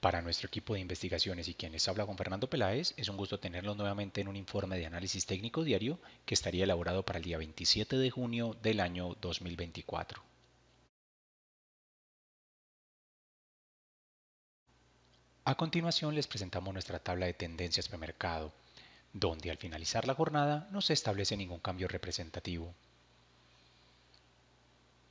Para nuestro equipo de investigaciones y quienes habla con Fernando Peláez, es un gusto tenerlo nuevamente en un informe de análisis técnico diario que estaría elaborado para el día 27 de junio del año 2024. A continuación les presentamos nuestra tabla de tendencias mercado, donde al finalizar la jornada no se establece ningún cambio representativo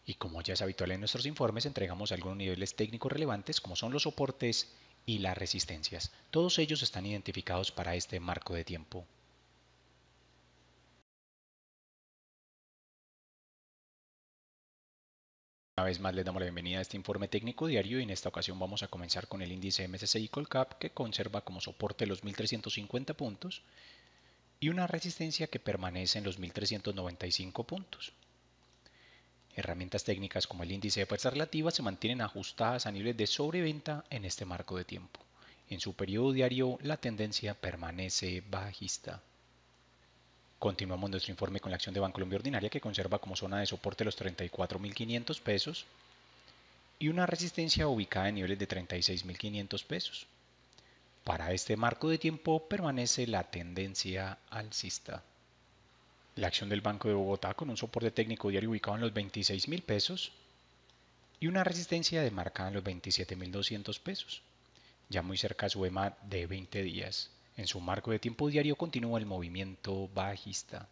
y como ya es habitual en nuestros informes, entregamos algunos niveles técnicos relevantes como son los soportes y las resistencias. Todos ellos están identificados para este marco de tiempo. Una vez más les damos la bienvenida a este informe técnico diario y en esta ocasión vamos a comenzar con el índice MSCI Colcap que conserva como soporte los 1350 puntos y una resistencia que permanece en los 1395 puntos. Herramientas técnicas como el índice de fuerza relativa se mantienen ajustadas a niveles de sobreventa en este marco de tiempo. En su periodo diario la tendencia permanece bajista. Continuamos nuestro informe con la acción de Banco Bancolombia Ordinaria que conserva como zona de soporte los 34.500 pesos y una resistencia ubicada en niveles de 36.500 pesos. Para este marco de tiempo permanece la tendencia alcista. La acción del Banco de Bogotá con un soporte técnico diario ubicado en los 26 mil pesos y una resistencia demarcada en los 27.200 pesos. Ya muy cerca a su EMA de 20 días. En su marco de tiempo diario continúa el movimiento bajista.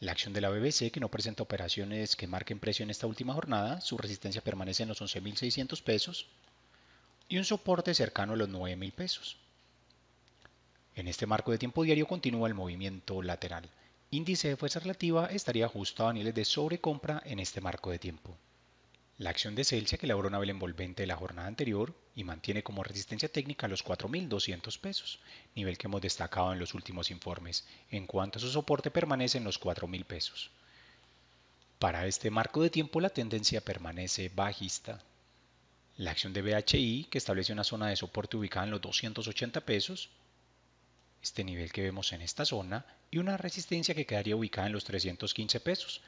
La acción de la BBC, que no presenta operaciones que marquen precio en esta última jornada, su resistencia permanece en los 11.600 pesos y un soporte cercano a los 9.000 pesos. En este marco de tiempo diario continúa el movimiento lateral índice de fuerza relativa estaría justo a niveles de sobrecompra en este marco de tiempo. La acción de Celsia que elaboró una vela envolvente de la jornada anterior y mantiene como resistencia técnica los 4.200 pesos, nivel que hemos destacado en los últimos informes, en cuanto a su soporte permanece en los 4.000 pesos. Para este marco de tiempo la tendencia permanece bajista. La acción de BHI, que establece una zona de soporte ubicada en los 280 pesos, este nivel que vemos en esta zona y una resistencia que quedaría ubicada en los 315 pesos.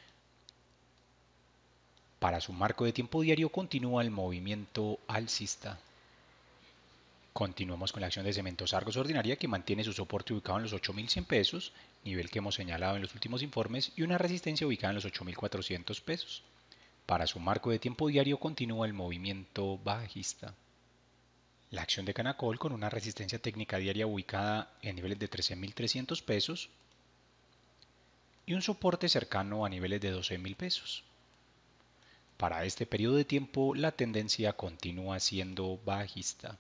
Para su marco de tiempo diario continúa el movimiento alcista. Continuamos con la acción de cementos Argos ordinaria que mantiene su soporte ubicado en los 8.100 pesos, nivel que hemos señalado en los últimos informes, y una resistencia ubicada en los 8.400 pesos. Para su marco de tiempo diario continúa el movimiento bajista. La acción de Canacol con una resistencia técnica diaria ubicada en niveles de 13.300 pesos y un soporte cercano a niveles de 12.000 pesos. Para este periodo de tiempo la tendencia continúa siendo bajista.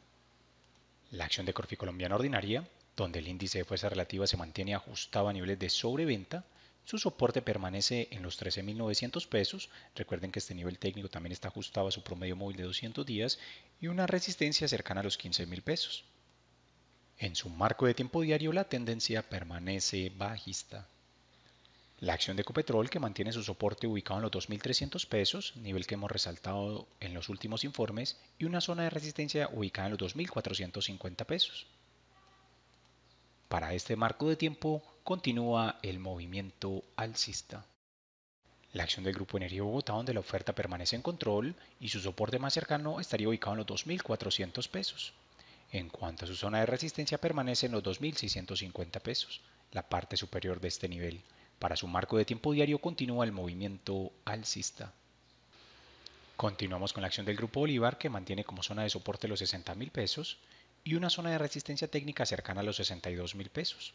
La acción de Corfi Colombiana Ordinaria, donde el índice de fuerza relativa se mantiene ajustado a niveles de sobreventa, su soporte permanece en los 13.900 pesos. Recuerden que este nivel técnico también está ajustado a su promedio móvil de 200 días y una resistencia cercana a los 15.000 pesos. En su marco de tiempo diario la tendencia permanece bajista. La acción de Ecopetrol, que mantiene su soporte ubicado en los 2.300 pesos, nivel que hemos resaltado en los últimos informes, y una zona de resistencia ubicada en los 2.450 pesos. Para este marco de tiempo, continúa el movimiento alcista. La acción del Grupo Energía Bogotá, donde la oferta permanece en control y su soporte más cercano estaría ubicado en los 2.400 pesos. En cuanto a su zona de resistencia, permanece en los 2.650 pesos, la parte superior de este nivel. Para su marco de tiempo diario continúa el movimiento alcista. Continuamos con la acción del Grupo Bolívar, que mantiene como zona de soporte los 60.000 pesos y una zona de resistencia técnica cercana a los 62.000 pesos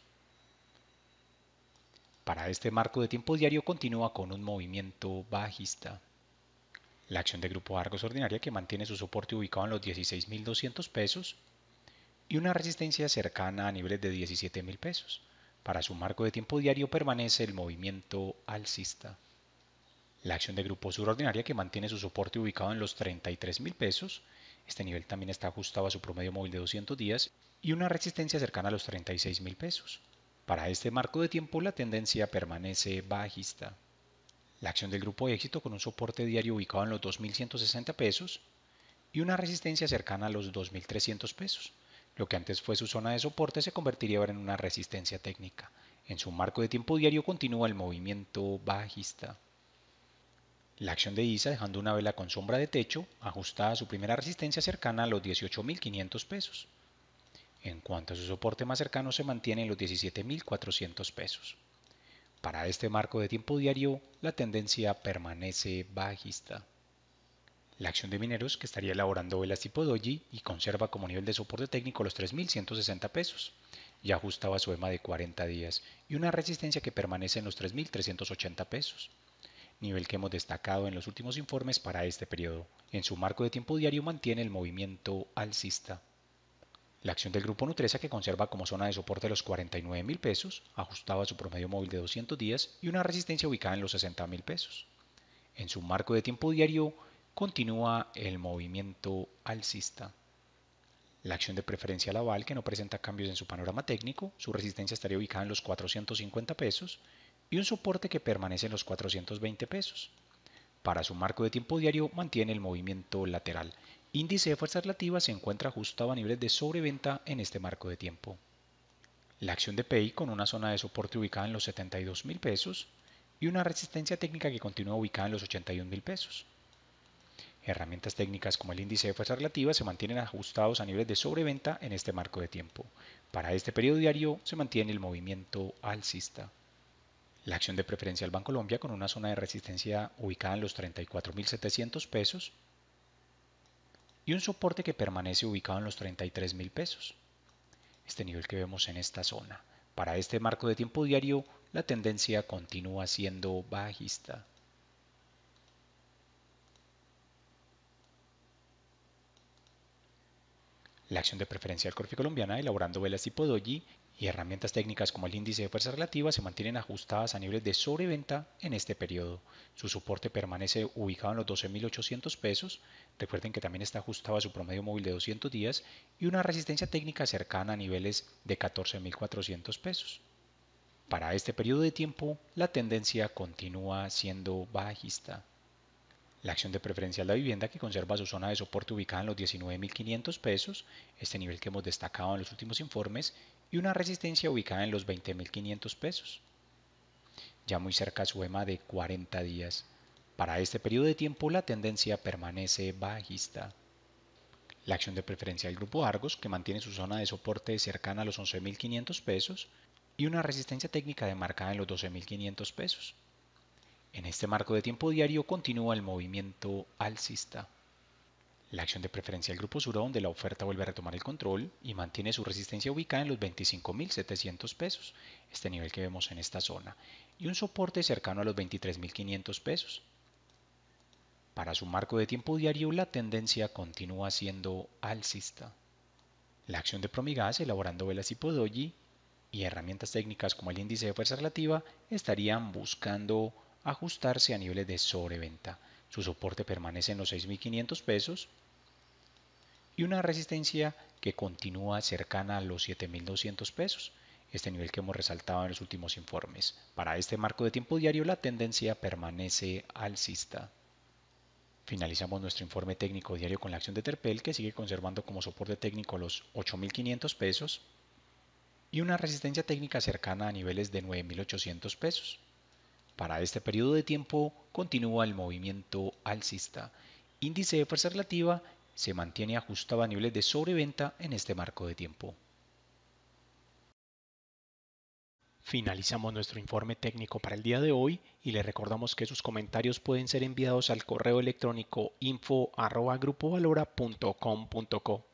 para este marco de tiempo diario continúa con un movimiento bajista. La acción de grupo Argos ordinaria que mantiene su soporte ubicado en los 16.200 pesos y una resistencia cercana a niveles de 17.000 pesos. Para su marco de tiempo diario permanece el movimiento alcista. La acción de grupo sur ordinaria que mantiene su soporte ubicado en los 33.000 pesos. Este nivel también está ajustado a su promedio móvil de 200 días y una resistencia cercana a los 36.000 pesos. Para este marco de tiempo la tendencia permanece bajista. La acción del grupo de éxito con un soporte diario ubicado en los 2.160 pesos y una resistencia cercana a los 2.300 pesos. Lo que antes fue su zona de soporte se convertiría ahora en una resistencia técnica. En su marco de tiempo diario continúa el movimiento bajista. La acción de ISA dejando una vela con sombra de techo ajustada a su primera resistencia cercana a los 18.500 pesos. En cuanto a su soporte más cercano se mantiene en los 17.400 pesos. Para este marco de tiempo diario, la tendencia permanece bajista. La acción de mineros, que estaría elaborando velas tipo doji y conserva como nivel de soporte técnico los 3.160 pesos, ya ajustaba su EMA de 40 días y una resistencia que permanece en los 3.380 pesos, nivel que hemos destacado en los últimos informes para este periodo. En su marco de tiempo diario mantiene el movimiento alcista. La acción del grupo Nutresa que conserva como zona de soporte los 49 mil pesos, ajustado a su promedio móvil de 200 días y una resistencia ubicada en los 60 mil pesos. En su marco de tiempo diario continúa el movimiento alcista. La acción de preferencia Laval que no presenta cambios en su panorama técnico, su resistencia estaría ubicada en los 450 pesos y un soporte que permanece en los 420 pesos. Para su marco de tiempo diario mantiene el movimiento lateral índice de fuerza relativa se encuentra ajustado a niveles de sobreventa en este marco de tiempo. La acción de PI con una zona de soporte ubicada en los 72,000 mil pesos y una resistencia técnica que continúa ubicada en los 81,000 mil pesos. Herramientas técnicas como el índice de fuerza relativa se mantienen ajustados a niveles de sobreventa en este marco de tiempo. Para este periodo diario se mantiene el movimiento alcista. La acción de preferencia al Banco Colombia con una zona de resistencia ubicada en los 34.700 pesos y un soporte que permanece ubicado en los 33 mil pesos. Este nivel que vemos en esta zona. Para este marco de tiempo diario, la tendencia continúa siendo bajista. la acción de Preferencia preferencial colombiana elaborando velas tipo doji y herramientas técnicas como el índice de fuerza relativa se mantienen ajustadas a niveles de sobreventa en este periodo. Su soporte permanece ubicado en los 12.800 pesos. Recuerden que también está ajustado a su promedio móvil de 200 días y una resistencia técnica cercana a niveles de 14.400 pesos. Para este periodo de tiempo, la tendencia continúa siendo bajista. La acción de preferencia de la vivienda que conserva su zona de soporte ubicada en los 19.500 pesos, este nivel que hemos destacado en los últimos informes, y una resistencia ubicada en los 20.500 pesos. Ya muy cerca su EMA de 40 días. Para este periodo de tiempo la tendencia permanece bajista. La acción de preferencia del grupo Argos, que mantiene su zona de soporte cercana a los 11.500 pesos, y una resistencia técnica demarcada en los 12.500 pesos. En este marco de tiempo diario continúa el movimiento alcista. La acción de preferencia del grupo Sura donde la oferta vuelve a retomar el control y mantiene su resistencia ubicada en los 25.700 pesos, este nivel que vemos en esta zona, y un soporte cercano a los 23.500 pesos. Para su marco de tiempo diario la tendencia continúa siendo alcista. La acción de Promigas elaborando velas tipo doji y herramientas técnicas como el índice de fuerza relativa estarían buscando ajustarse a niveles de sobreventa. Su soporte permanece en los 6.500 pesos y una resistencia que continúa cercana a los 7.200 pesos, este nivel que hemos resaltado en los últimos informes. Para este marco de tiempo diario la tendencia permanece alcista. Finalizamos nuestro informe técnico diario con la acción de Terpel que sigue conservando como soporte técnico los 8.500 pesos y una resistencia técnica cercana a niveles de 9.800 pesos. Para este periodo de tiempo continúa el movimiento alcista. Índice de fuerza relativa se mantiene ajustado a niveles de sobreventa en este marco de tiempo. Finalizamos nuestro informe técnico para el día de hoy y le recordamos que sus comentarios pueden ser enviados al correo electrónico info.grupovalora.com.co.